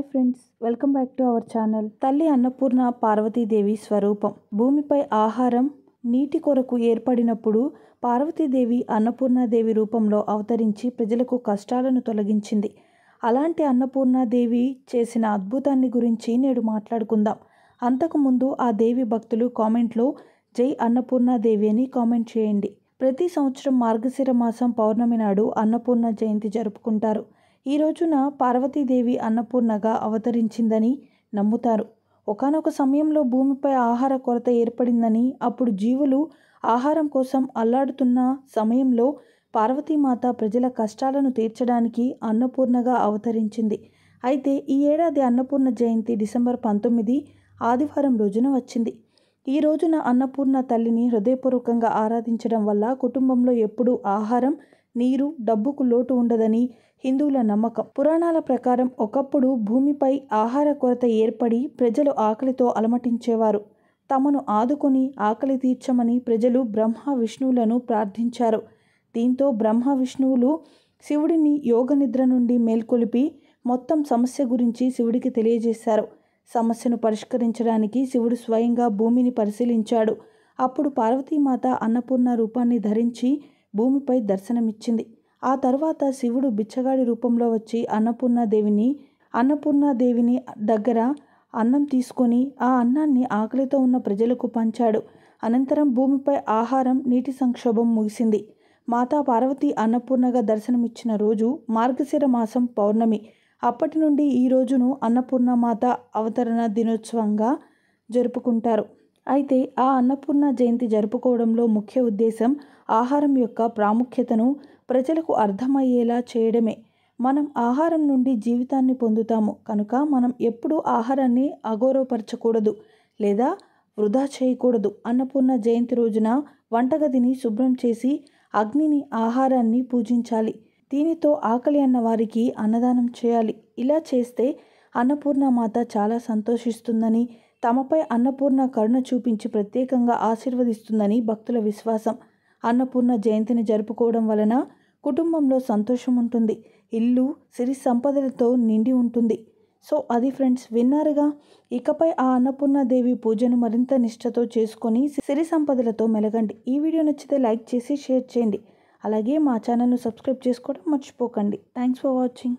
hi friends welcome back to our channel తల్లి అన్నపూర్ణ పార్వతీదేవి స్వరూపం భూమిపై ఆహారం నీటి కొరకు ఏర్పడినప్పుడు పార్వతీదేవి అన్నపూర్ణాదేవి రూపంలో అవతరించి ప్రజలకు కష్టాలను తొలగించింది అలాంటి అన్నపూర్ణాదేవి చేసిన అద్భుతాన్ని గురించి నేడు మాట్లాడుకుందాం అంతకుముందు ఆ దేవి భక్తులు కామెంట్లో జై అన్నపూర్ణాదేవి అని కామెంట్ చేయండి ప్రతి సంవత్సరం మార్గశిర మాసం పౌర్ణమి నాడు అన్నపూర్ణ జయంతి జరుపుకుంటారు ఈ రోజున పార్వతీదేవి అన్నపూర్ణగా అవతరించిందని నమ్ముతారు ఒకనొక సమయంలో భూమిపై ఆహార కొరత ఏర్పడిందని అప్పుడు జీవులు ఆహారం కోసం అల్లాడుతున్న సమయంలో పార్వతీమాత ప్రజల కష్టాలను తీర్చడానికి అన్నపూర్ణగా అవతరించింది అయితే ఈ ఏడాది అన్నపూర్ణ జయంతి డిసెంబర్ పంతొమ్మిది ఆదివారం రోజున వచ్చింది ఈ రోజున అన్నపూర్ణ తల్లిని హృదయపూర్వకంగా ఆరాధించడం వల్ల కుటుంబంలో ఎప్పుడూ ఆహారం నీరు డబ్బుకు లోటు ఉండదని హిందువుల నమ్మకం పురాణాల ప్రకారం ఒకప్పుడు భూమిపై ఆహార కొరత ఏర్పడి ప్రజలు ఆకలితో అలమటించేవారు తమను ఆదుకొని ఆకలి తీర్చమని ప్రజలు బ్రహ్మ విష్ణువులను ప్రార్థించారు దీంతో బ్రహ్మ విష్ణువులు శివుడిని యోగనిద్ర నుండి మేల్కొలిపి మొత్తం సమస్య గురించి శివుడికి తెలియజేశారు సమస్యను పరిష్కరించడానికి శివుడు స్వయంగా భూమిని పరిశీలించాడు అప్పుడు పార్వతీమాత అన్నపూర్ణ రూపాన్ని ధరించి భూమిపై దర్శనమిచ్చింది ఆ తర్వాత శివుడు బిచ్చగాడి రూపంలో వచ్చి అన్నపూర్ణాదేవిని అన్నపూర్ణాదేవిని దగ్గర అన్నం తీసుకొని ఆ అన్నాన్ని ఆకలితో ఉన్న ప్రజలకు పంచాడు అనంతరం భూమిపై ఆహారం నీటి సంక్షోభం ముగిసింది మాతా పార్వతి అన్నపూర్ణగా దర్శనమిచ్చిన రోజు మార్గశిర మాసం పౌర్ణమి అప్పటి నుండి ఈ రోజును అన్నపూర్ణ మాత అవతరణ దినోత్సవంగా జరుపుకుంటారు అయితే ఆ అన్నపూర్ణ జయంతి జరుపుకోవడంలో ముఖ్య ఉద్దేశం ఆహారం యొక్క ప్రాముఖ్యతను ప్రజలకు అర్థమయ్యేలా చేయడమే మనం ఆహారం నుండి జీవితాన్ని పొందుతాము కనుక మనం ఎప్పుడూ ఆహారాన్ని అగౌరవపరచకూడదు లేదా వృధా చేయకూడదు అన్నపూర్ణ జయంతి రోజున వంటగదిని శుభ్రం చేసి అగ్నిని ఆహారాన్ని పూజించాలి దీనితో ఆకలి అన్న వారికి అన్నదానం చేయాలి ఇలా చేస్తే అన్నపూర్ణ మాత చాలా సంతోషిస్తుందని తమపై అన్నపూర్ణ కరుణ చూపించి ప్రత్యేకంగా ఆశీర్వదిస్తుందని భక్తుల విశ్వాసం అన్నపూర్ణ జయంతిని జరుపుకోవడం వలన కుటుంబంలో సంతోషం ఉంటుంది ఇల్లు సిరి సంపదలతో నిండి ఉంటుంది సో అది ఫ్రెండ్స్ విన్నారుగా ఇకపై ఆ అన్నపూర్ణాదేవి పూజను మరింత నిష్టతో చేసుకొని సిరి సంపదలతో మెలగండి ఈ వీడియో నచ్చితే లైక్ చేసి షేర్ చేయండి అలాగే మా ఛానల్ను సబ్స్క్రైబ్ చేసుకోవడం మర్చిపోకండి థ్యాంక్స్ ఫర్ వాచింగ్